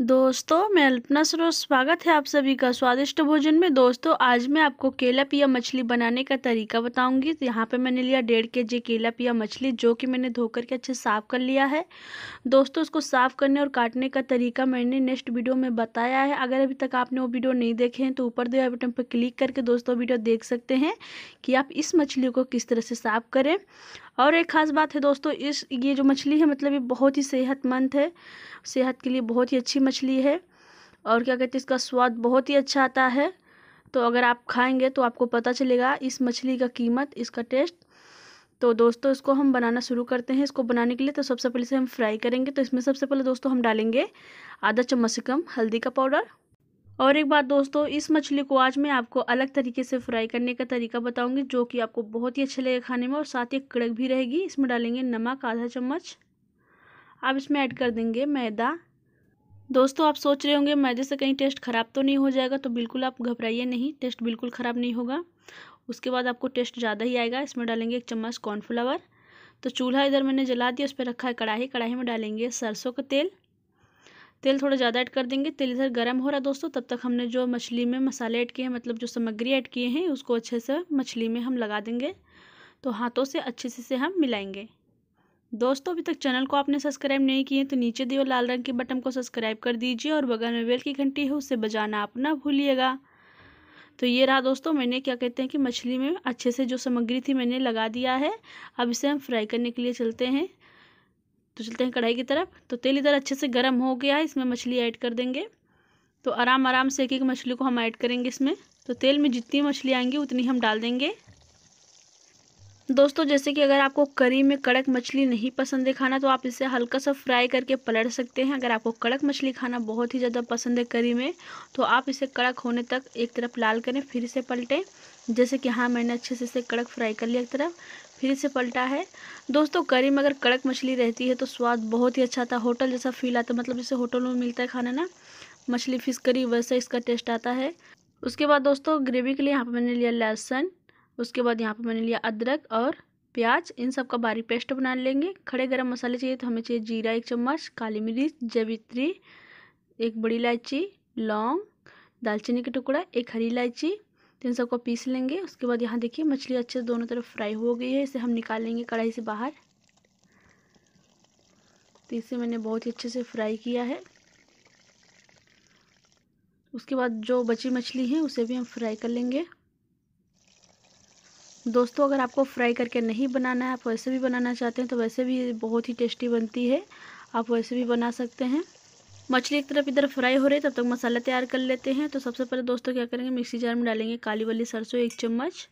दोस्तों मैं अल्पना सरोज स्वागत है आप सभी का स्वादिष्ट भोजन में दोस्तों आज मैं आपको केला पिया मछली बनाने का तरीका बताऊंगी तो यहाँ पे मैंने लिया डेढ़ के जी केला पिया मछली जो कि मैंने धोकर के अच्छे साफ़ कर लिया है दोस्तों उसको साफ़ करने और काटने का तरीका मैंने नेक्स्ट वीडियो में बताया है अगर अभी तक आपने वो वीडियो नहीं देखे हैं तो ऊपर दिए बटन पर क्लिक करके दोस्तों वीडियो देख सकते हैं कि आप इस मछली को किस तरह से साफ़ करें और एक ख़ास बात है दोस्तों इस ये जो मछली है मतलब ये बहुत ही सेहतमंद है सेहत के लिए बहुत ही अच्छी मछली है और क्या कहते हैं इसका स्वाद बहुत ही अच्छा आता है तो अगर आप खाएंगे तो आपको पता चलेगा इस मछली का कीमत इसका टेस्ट तो दोस्तों इसको हम बनाना शुरू करते हैं इसको बनाने के लिए तो सबसे पहले से हम फ्राई करेंगे तो इसमें सबसे पहले दोस्तों हम डालेंगे आधा चम्मच से कम हल्दी का पाउडर और एक बात दोस्तों इस मछली को आज मैं आपको अलग तरीके से फ्राई करने का तरीका बताऊंगी जो कि आपको बहुत ही अच्छे लगेगा खाने में और साथ ही कड़क भी रहेगी इसमें डालेंगे नमक आधा चम्मच अब इसमें ऐड कर देंगे मैदा दोस्तों आप सोच रहे होंगे मैदे से कहीं टेस्ट ख़राब तो नहीं हो जाएगा तो बिल्कुल आप घबराइए नहीं टेस्ट बिल्कुल ख़राब नहीं होगा उसके बाद आपको टेस्ट ज़्यादा ही आएगा इसमें डालेंगे एक चम्मच कॉर्नफ्लावर तो चूल्हा इधर मैंने जला दिया उस पर रखा है कढ़ाई कढ़ाई में डालेंगे सरसों का तेल तेल थोड़ा ज़्यादा ऐड कर देंगे तेल इधर गर्म हो रहा दोस्तों तब तक हमने जो मछली में मसाले ऐड किए हैं मतलब जो सामग्री ऐड किए हैं उसको अच्छे से मछली में हम लगा देंगे तो हाथों से अच्छे से, से हम मिलाएंगे दोस्तों अभी तक चैनल को आपने सब्सक्राइब नहीं किए तो नीचे दिए लाल रंग के बटन को सब्सक्राइब कर दीजिए और बगल में बेल की घंटी है उसे बजाना आप ना भूलिएगा तो ये रहा दोस्तों मैंने क्या कहते हैं कि मछली में अच्छे से जो सामग्री थी मैंने लगा दिया है अब इसे हम फ्राई करने के लिए चलते हैं तो चलते हैं कढ़ाई की तरफ तो तेल इधर अच्छे से गर्म हो गया है इसमें मछली ऐड कर देंगे तो आराम आराम से एक एक मछली को हम ऐड करेंगे इसमें तो तेल में जितनी मछली आएंगी उतनी हम डाल देंगे दोस्तों जैसे कि अगर आपको करी में कड़क मछली नहीं पसंद है खाना तो आप इसे हल्का सा फ्राई करके पलट सकते हैं अगर आपको कड़क मछली खाना बहुत ही ज़्यादा पसंद है करी में तो आप इसे कड़क होने तक एक तरफ लाल करें फिर इसे पलटें जैसे कि हाँ मैंने अच्छे से इसे कड़क फ्राई कर लिया एक तरफ फिर इसे पलटा है दोस्तों करी में अगर कड़क मछली रहती है तो स्वाद बहुत ही अच्छा आता है होटल जैसा फील आता मतलब जैसे होटल में मिलता है खाना ना मछली फिश करी वैसा इसका टेस्ट आता है उसके बाद दोस्तों ग्रेवी के लिए यहाँ पर मैंने लिया लहसुन उसके बाद यहाँ पर मैंने लिया अदरक और प्याज इन सब का बारीक पेस्ट बना लेंगे खड़े गरम मसाले चाहिए तो हमें चाहिए जीरा एक चम्मच काली मिर्च जवित्री एक बड़ी इलायची लौंग दालचीनी का टुकड़ा एक हरी इलायची तो इन सब को पीस लेंगे उसके बाद यहाँ देखिए मछली अच्छे से दोनों तरफ फ्राई हो गई है इसे हम निकाल लेंगे कढ़ाई से बाहर तो इसे मैंने बहुत ही अच्छे से फ्राई किया है उसके बाद जो बची मछली है उसे भी हम फ्राई कर लेंगे दोस्तों अगर आपको फ्राई करके नहीं बनाना है आप वैसे भी बनाना चाहते हैं तो वैसे भी बहुत ही टेस्टी बनती है आप वैसे भी बना सकते हैं मछली एक तरफ इधर फ्राई हो रही है तब तक मसाला तैयार कर लेते हैं तो सबसे पहले दोस्तों क्या करेंगे मिक्सी जार में डालेंगे काली वाली सरसों एक चम्मच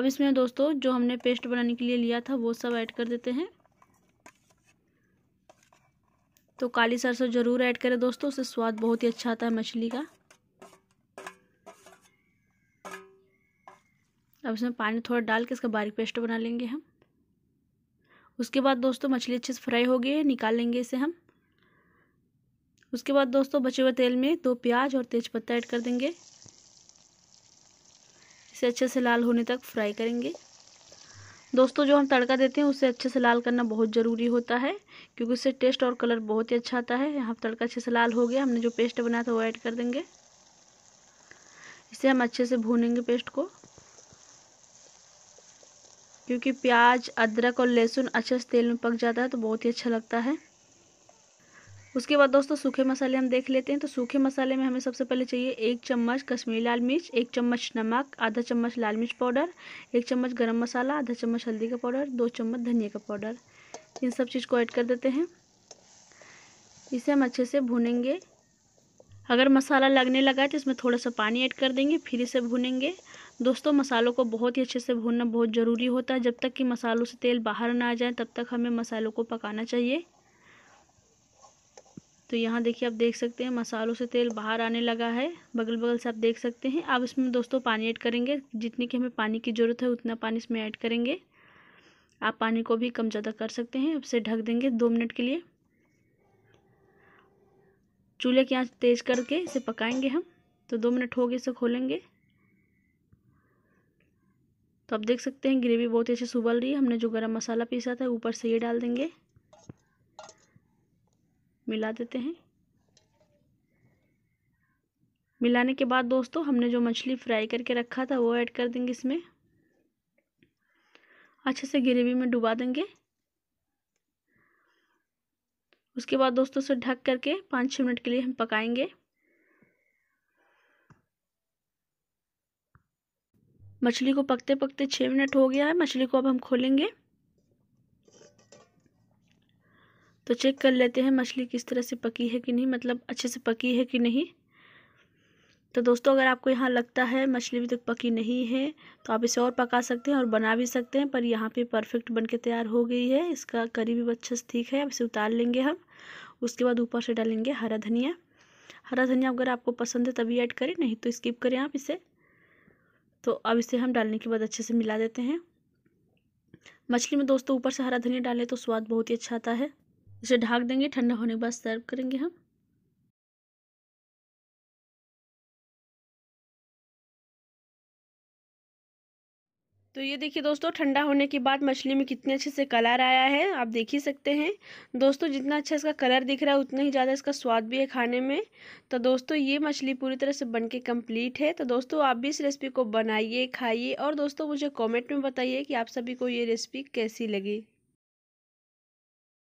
अब इसमें दोस्तों जो हमने पेस्ट बनाने के लिए लिया था वो सब ऐड कर देते हैं तो काली सरसों ज़रूर ऐड करें दोस्तों उससे स्वाद बहुत ही अच्छा आता है मछली का अब इसमें पानी थोड़ा डाल के इसका बारीक पेस्ट बना लेंगे हम उसके बाद दोस्तों मछली अच्छे से फ्राई हो गई है निकाल लेंगे इसे हम उसके बाद दोस्तों बचे हुए तेल में दो प्याज और तेज पत्ता ऐड कर देंगे इसे अच्छे से लाल होने तक फ्राई करेंगे दोस्तों जो हम तड़का देते हैं उसे अच्छे से लाल करना बहुत ज़रूरी होता है क्योंकि उससे टेस्ट और कलर बहुत ही अच्छा आता है यहाँ तड़का अच्छे से लाल हो गया हमने जो पेस्ट बनाया था वो ऐड कर देंगे इसे हम अच्छे से भूनेंगे पेस्ट को क्योंकि प्याज अदरक और लहसुन अच्छे से तेल में पक जाता है तो बहुत ही अच्छा लगता है उसके बाद दोस्तों सूखे मसाले हम देख लेते हैं तो सूखे मसाले में हमें सबसे पहले चाहिए एक चम्मच कश्मीरी लाल मिर्च एक चम्मच नमक आधा चम्मच लाल मिर्च पाउडर एक चम्मच गरम मसाला आधा चम्मच हल्दी का पाउडर दो चम्मच धनिया का पाउडर इन सब चीज़ को ऐड कर देते हैं इसे हम अच्छे से भूनेंगे अगर मसाला लगने लगा है तो इसमें थोड़ा सा पानी ऐड कर देंगे फिर इसे भूनेंगे दोस्तों मसालों को बहुत ही अच्छे से भूनना बहुत ज़रूरी होता है जब तक कि मसालों से तेल बाहर ना आ जाए तब तक हमें मसालों को पकाना चाहिए तो यहाँ देखिए आप देख सकते हैं मसालों से तेल बाहर आने लगा है बगल बगल से आप देख सकते हैं अब इसमें दोस्तों पानी ऐड करेंगे जितनी कि हमें पानी की ज़रूरत है उतना पानी इसमें ऐड करेंगे आप पानी को भी कम ज़्यादा कर सकते हैं अब से ढक देंगे दो मिनट के लिए चूल्हे की आँच तेज़ करके इसे पकाएंगे हम तो दो मिनट हो गए इसे खोलेंगे तो आप देख सकते हैं ग्रेवी बहुत ही अच्छे से उबल रही है हमने जो गरम मसाला पीसा था ऊपर से ये डाल देंगे मिला देते हैं मिलाने के बाद दोस्तों हमने जो मछली फ्राई करके रखा था वो ऐड कर देंगे इसमें अच्छे से ग्रेवी में डुबा देंगे उसके बाद दोस्तों से ढक करके पाँच छः मिनट के लिए हम पकाएंगे मछली को पकते पकते छः मिनट हो गया है मछली को अब हम खोलेंगे तो चेक कर लेते हैं मछली किस तरह से पकी है कि नहीं मतलब अच्छे से पकी है कि नहीं तो दोस्तों अगर आपको यहाँ लगता है मछली अभी तक पकी नहीं है तो आप इसे और पका सकते हैं और बना भी सकते हैं पर यहाँ पे परफेक्ट बन के तैयार हो गई है इसका करी भी अच्छे से ठीक है अब इसे उतार लेंगे हम उसके बाद ऊपर से डालेंगे हरा धनिया हरा धनिया अगर आपको पसंद है तभी ऐड करें नहीं तो स्किप करें आप इसे तो अब इसे हम डालने के बाद अच्छे से मिला देते हैं मछली में दोस्तों ऊपर से हरा धनिया डालें तो स्वाद बहुत ही अच्छा आता है इसे ढाक देंगे ठंडा होने के बाद सर्व करेंगे हम तो ये देखिए दोस्तों ठंडा होने के बाद मछली में कितने अच्छे से कलर आया है आप देख ही सकते हैं दोस्तों जितना अच्छा इसका कलर दिख रहा है उतना ही ज़्यादा इसका स्वाद भी है खाने में तो दोस्तों ये मछली पूरी तरह से बन के कम्प्लीट है तो दोस्तों आप भी इस रेसिपी को बनाइए खाइए और दोस्तों मुझे कॉमेंट में बताइए कि आप सभी को ये रेसिपी कैसी लगी